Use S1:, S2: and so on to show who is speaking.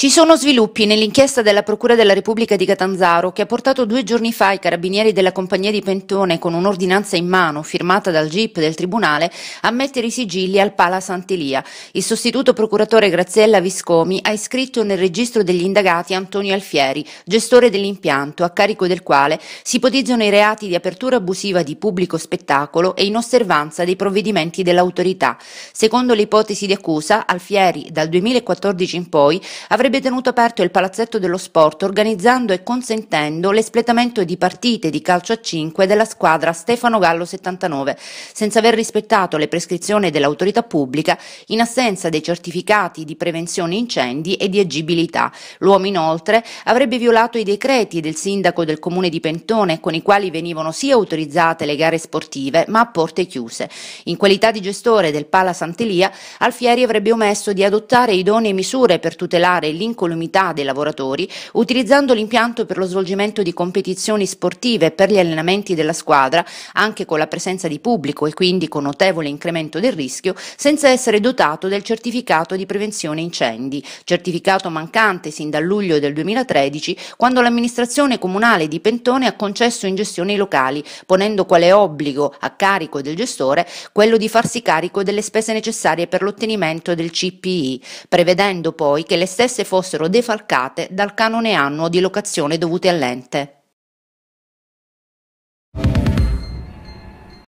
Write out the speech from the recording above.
S1: Ci sono sviluppi nell'inchiesta della Procura della Repubblica di Catanzaro che ha portato due giorni fa i carabinieri della compagnia di Pentone con un'ordinanza in mano firmata dal GIP del Tribunale a mettere i sigilli al Pala Sant'Elia. Il sostituto procuratore Graziella Viscomi ha iscritto nel registro degli indagati Antonio Alfieri, gestore dell'impianto, a carico del quale si ipotizzano i reati di apertura abusiva di pubblico spettacolo e inosservanza dei provvedimenti dell'autorità. Secondo le ipotesi di accusa, Alfieri dal 2014 in poi avrebbe avrebbe tenuto aperto il palazzetto dello sport organizzando e consentendo l'espletamento di partite di calcio a 5 della squadra Stefano Gallo 79, senza aver rispettato le prescrizioni dell'autorità pubblica in assenza dei certificati di prevenzione incendi e di agibilità. L'uomo inoltre avrebbe violato i decreti del sindaco del comune di Pentone con i quali venivano sia autorizzate le gare sportive ma a porte chiuse. In qualità di gestore del Pala Sant'Elia, Alfieri avrebbe omesso di adottare idonee misure per tutelare il dell'incolumità dei lavoratori utilizzando l'impianto per lo svolgimento di competizioni sportive e per gli allenamenti della squadra, anche con la presenza di pubblico e quindi con notevole incremento del rischio, senza essere dotato del certificato di prevenzione incendi, certificato mancante sin dal luglio del 2013 quando l'amministrazione comunale di Pentone ha concesso in gestione i locali, ponendo quale obbligo a carico del gestore quello di farsi carico delle spese necessarie per l'ottenimento del CPI, prevedendo poi che le stesse fossero defalcate dal canone annuo di locazione dovute all'ente.